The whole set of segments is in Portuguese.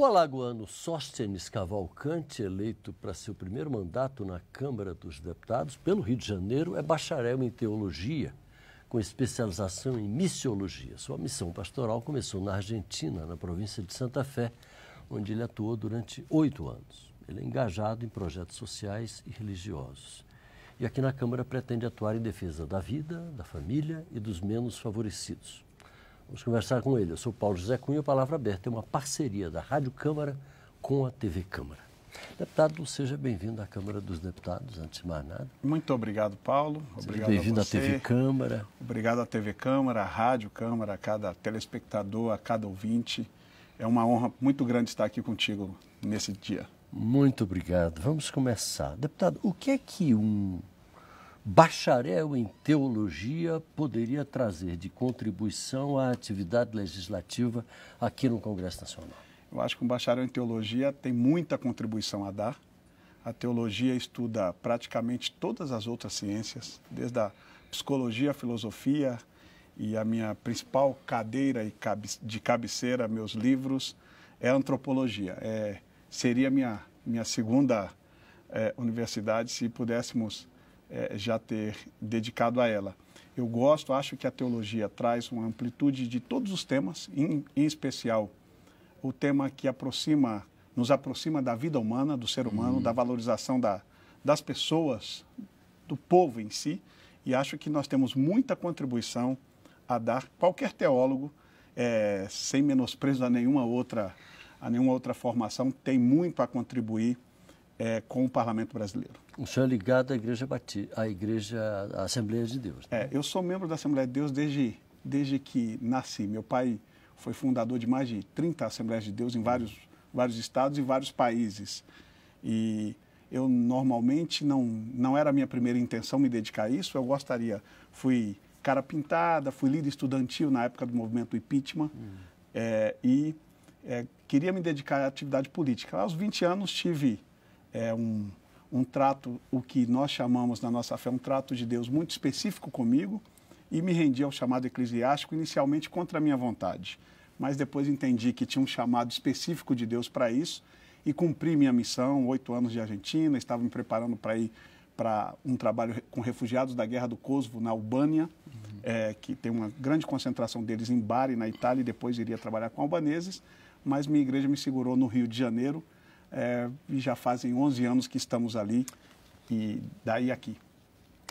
O alagoano Sóstenes Cavalcante, eleito para seu primeiro mandato na Câmara dos Deputados pelo Rio de Janeiro, é bacharel em teologia, com especialização em missiologia. Sua missão pastoral começou na Argentina, na província de Santa Fé, onde ele atuou durante oito anos. Ele é engajado em projetos sociais e religiosos. E aqui na Câmara pretende atuar em defesa da vida, da família e dos menos favorecidos. Vamos conversar com ele. Eu sou Paulo José Cunha, Palavra Aberta. É uma parceria da Rádio Câmara com a TV Câmara. Deputado, seja bem-vindo à Câmara dos Deputados, antes de mais nada. Muito obrigado, Paulo. Obrigado seja bem-vindo à TV Câmara. Obrigado à TV Câmara, à Rádio Câmara, a cada telespectador, a cada ouvinte. É uma honra muito grande estar aqui contigo nesse dia. Muito obrigado. Vamos começar. Deputado, o que é que um bacharel em teologia poderia trazer de contribuição à atividade legislativa aqui no Congresso Nacional? Eu acho que um bacharel em teologia tem muita contribuição a dar. A teologia estuda praticamente todas as outras ciências, desde a psicologia, a filosofia e a minha principal cadeira e de cabeceira, meus livros, é a antropologia. É, seria minha minha segunda é, universidade se pudéssemos é, já ter dedicado a ela. Eu gosto, acho que a teologia traz uma amplitude de todos os temas, em, em especial o tema que aproxima, nos aproxima da vida humana, do ser humano, uhum. da valorização da, das pessoas, do povo em si. E acho que nós temos muita contribuição a dar qualquer teólogo, é, sem menosprezo a nenhuma outra a nenhuma outra formação, tem muito a contribuir é, com o parlamento brasileiro. O senhor é ligado à Igreja Batista, à Igreja à Assembleia de Deus. Né? É, eu sou membro da Assembleia de Deus desde, desde que nasci. Meu pai foi fundador de mais de 30 Assembleias de Deus em vários, vários estados e vários países. E eu normalmente não, não era a minha primeira intenção me dedicar a isso. Eu gostaria, fui cara pintada, fui líder estudantil na época do movimento impeachment hum. é, e é, queria me dedicar à atividade política. Aos 20 anos tive é um, um trato, o que nós chamamos na nossa fé, um trato de Deus muito específico comigo e me rendi ao chamado eclesiástico, inicialmente contra a minha vontade. Mas depois entendi que tinha um chamado específico de Deus para isso e cumpri minha missão, oito anos de Argentina, estava me preparando para ir para um trabalho com refugiados da Guerra do Kosovo na Albânia, uhum. é, que tem uma grande concentração deles em Bari, na Itália, e depois iria trabalhar com albaneses, mas minha igreja me segurou no Rio de Janeiro, é, já fazem 11 anos que estamos ali e daí aqui.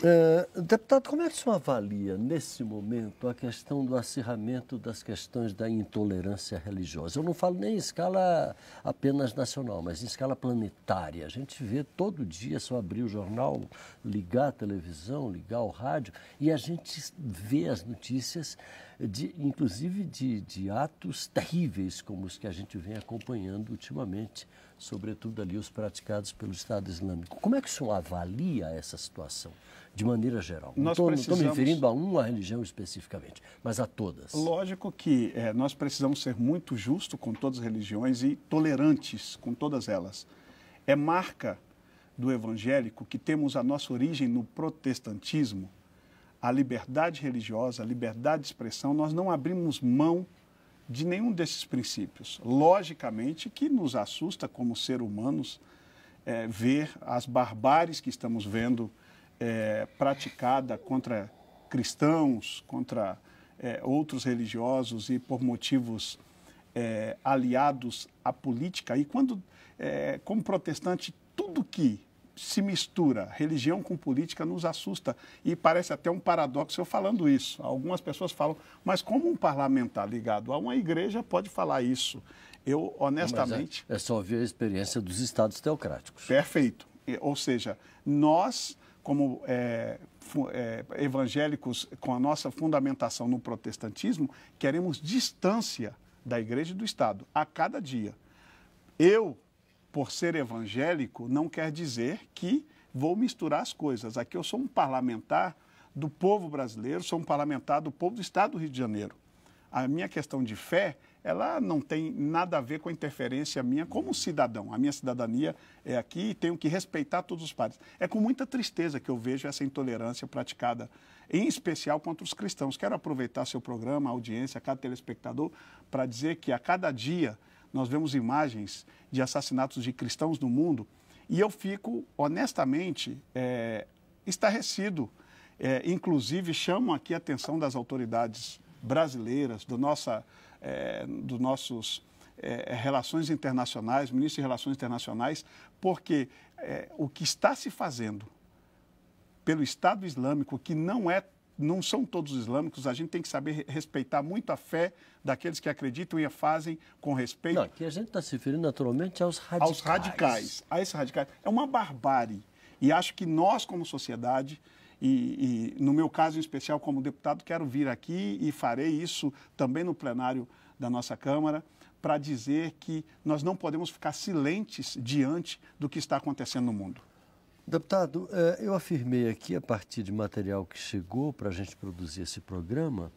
É, deputado, como é que o senhor avalia, nesse momento, a questão do acirramento das questões da intolerância religiosa? Eu não falo nem em escala apenas nacional, mas em escala planetária. A gente vê todo dia, só abrir o jornal, ligar a televisão, ligar o rádio, e a gente vê as notícias, de, inclusive de, de atos terríveis, como os que a gente vem acompanhando ultimamente sobretudo ali os praticados pelo Estado Islâmico. Como é que o senhor avalia essa situação, de maneira geral? Nós não estou me referindo a uma religião especificamente, mas a todas. Lógico que é, nós precisamos ser muito justos com todas as religiões e tolerantes com todas elas. É marca do evangélico que temos a nossa origem no protestantismo, a liberdade religiosa, a liberdade de expressão, nós não abrimos mão de nenhum desses princípios. Logicamente que nos assusta, como ser humanos, é, ver as barbáries que estamos vendo é, praticada contra cristãos, contra é, outros religiosos e por motivos é, aliados à política. E quando, é, como protestante, tudo que se mistura religião com política nos assusta e parece até um paradoxo eu falando isso. Algumas pessoas falam, mas como um parlamentar ligado a uma igreja pode falar isso? Eu, honestamente. é, é, só ver a experiência dos estados teocráticos. Perfeito. Ou seja, nós, como é, é, evangélicos, com a nossa fundamentação no protestantismo, queremos distância da igreja e do Estado a cada dia. Eu, por ser evangélico, não quer dizer que vou misturar as coisas. Aqui eu sou um parlamentar do povo brasileiro, sou um parlamentar do povo do estado do Rio de Janeiro. A minha questão de fé, ela não tem nada a ver com a interferência minha como cidadão. A minha cidadania é aqui e tenho que respeitar todos os padres. É com muita tristeza que eu vejo essa intolerância praticada, em especial contra os cristãos. Quero aproveitar seu programa, a audiência, cada telespectador, para dizer que a cada dia nós vemos imagens de assassinatos de cristãos no mundo e eu fico, honestamente, é, estarrecido. É, inclusive, chamo aqui a atenção das autoridades brasileiras, do nossa, é, dos nossos é, relações internacionais, ministro de Relações Internacionais, porque é, o que está se fazendo pelo Estado Islâmico, que não é não são todos islâmicos, a gente tem que saber respeitar muito a fé daqueles que acreditam e a fazem com respeito. Não, aqui a gente está se referindo naturalmente aos radicais. Aos radicais, a esses radicais. É uma barbárie. E acho que nós, como sociedade, e, e no meu caso em especial como deputado, quero vir aqui e farei isso também no plenário da nossa Câmara para dizer que nós não podemos ficar silentes diante do que está acontecendo no mundo. Deputado, é, eu afirmei aqui, a partir de material que chegou para a gente produzir esse programa,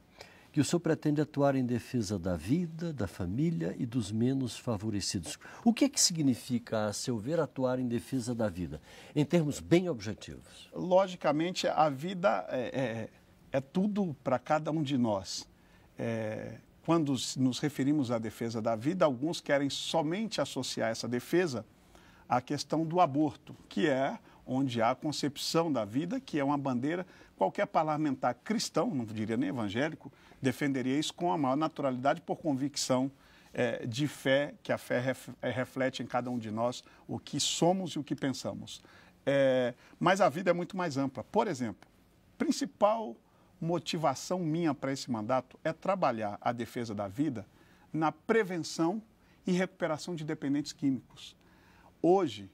que o senhor pretende atuar em defesa da vida, da família e dos menos favorecidos. O que é que significa, a seu ver, atuar em defesa da vida, em termos bem objetivos? Logicamente, a vida é, é, é tudo para cada um de nós. É, quando nos referimos à defesa da vida, alguns querem somente associar essa defesa à questão do aborto, que é onde há a concepção da vida, que é uma bandeira. Qualquer parlamentar cristão, não diria nem evangélico, defenderia isso com a maior naturalidade por convicção é, de fé, que a fé ref, é, reflete em cada um de nós o que somos e o que pensamos. É, mas a vida é muito mais ampla. Por exemplo, principal motivação minha para esse mandato é trabalhar a defesa da vida na prevenção e recuperação de dependentes químicos. Hoje,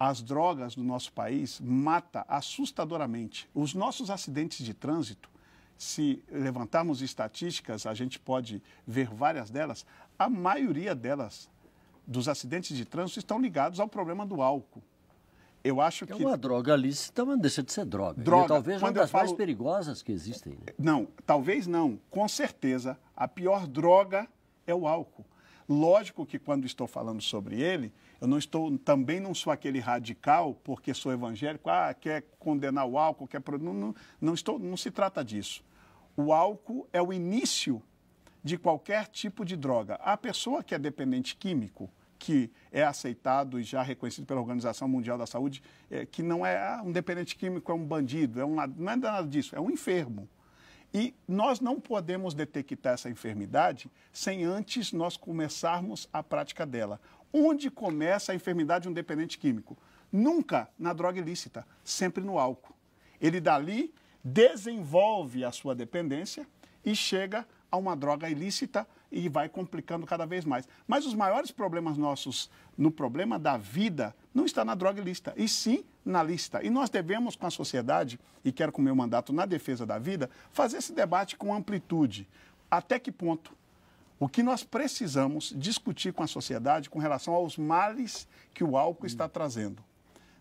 as drogas no nosso país mata assustadoramente. Os nossos acidentes de trânsito, se levantarmos estatísticas, a gente pode ver várias delas. A maioria delas, dos acidentes de trânsito, estão ligados ao problema do álcool. Eu acho então, que. É uma que... droga lícita, mas não deixa de ser droga. droga. E talvez uma das falo... mais perigosas que existem. Né? Não, talvez não. Com certeza, a pior droga é o álcool. Lógico que quando estou falando sobre ele, eu não estou, também não sou aquele radical, porque sou evangélico, ah, quer condenar o álcool, quer. Não, não, não, estou, não se trata disso. O álcool é o início de qualquer tipo de droga. A pessoa que é dependente químico, que é aceitado e já reconhecido pela Organização Mundial da Saúde, é, que não é ah, um dependente químico, é um bandido, é um, não é nada disso, é um enfermo. E nós não podemos detectar essa enfermidade sem antes nós começarmos a prática dela. Onde começa a enfermidade de um dependente químico? Nunca na droga ilícita, sempre no álcool. Ele dali desenvolve a sua dependência, e chega a uma droga ilícita e vai complicando cada vez mais. Mas os maiores problemas nossos no problema da vida não está na droga ilícita, e sim na lista. E nós devemos, com a sociedade, e quero com o meu mandato na defesa da vida, fazer esse debate com amplitude. Até que ponto? O que nós precisamos discutir com a sociedade com relação aos males que o álcool está trazendo.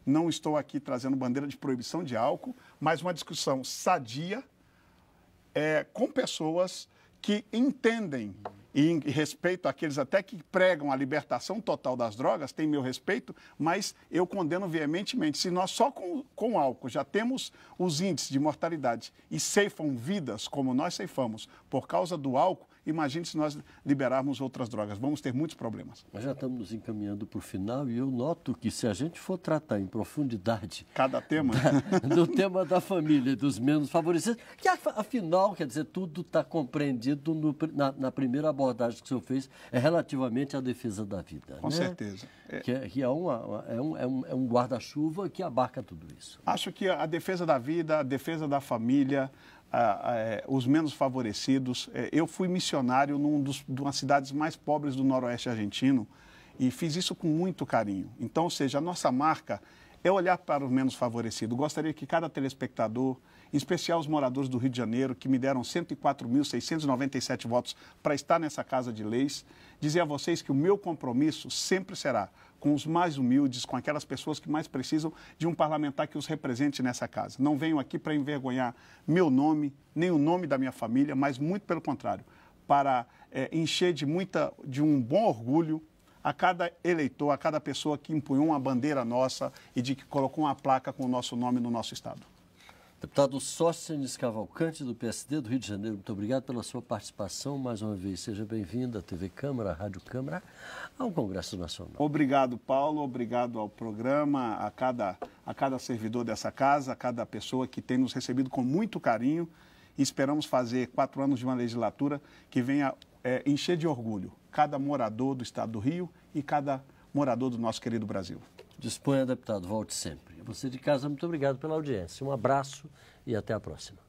Não estou aqui trazendo bandeira de proibição de álcool, mas uma discussão sadia, é, com pessoas que entendem e respeito aqueles até que pregam a libertação total das drogas, tem meu respeito, mas eu condeno veementemente. Se nós só com, com álcool já temos os índices de mortalidade e ceifam vidas como nós ceifamos por causa do álcool, Imagine se nós liberarmos outras drogas. Vamos ter muitos problemas. Mas já estamos nos encaminhando para o final e eu noto que se a gente for tratar em profundidade. Cada tema. Da, do tema da família e dos menos favorecidos, que afinal, quer dizer, tudo está compreendido no, na, na, primeira abordagem que o senhor fez, é relativamente à defesa da vida. Com né? certeza. É... Que, é, que é, uma, é um, é um, é um guarda-chuva que abarca tudo isso. Acho que a defesa da vida, a defesa da família, é, os menos favorecidos. É, eu fui missionário num dos, de uma cidades mais pobres do noroeste argentino e fiz isso com muito carinho. Então, ou seja, a nossa marca é olhar para os menos favorecidos. Gostaria que cada telespectador, em especial os moradores do Rio de Janeiro, que me deram 104.697 votos para estar nessa Casa de Leis, dizer a vocês que o meu compromisso sempre será com os mais humildes, com aquelas pessoas que mais precisam de um parlamentar que os represente nessa casa. Não venho aqui para envergonhar meu nome, nem o nome da minha família, mas muito pelo contrário, para é, encher de, muita, de um bom orgulho a cada eleitor, a cada pessoa que empunhou uma bandeira nossa e de que colocou uma placa com o nosso nome no nosso estado. Deputado Sóstenes Cavalcante, do PSD do Rio de Janeiro, muito obrigado pela sua participação mais uma vez. Seja bem-vindo à TV Câmara, à Rádio Câmara, ao Congresso Nacional. Obrigado, Paulo. Obrigado ao programa, a cada, a cada servidor dessa casa, a cada pessoa que tem nos recebido com muito carinho. E esperamos fazer quatro anos de uma legislatura que venha é, encher de orgulho cada morador do estado do Rio e cada morador do nosso querido Brasil. Disponha, deputado. Volte sempre. Você de casa, muito obrigado pela audiência. Um abraço e até a próxima.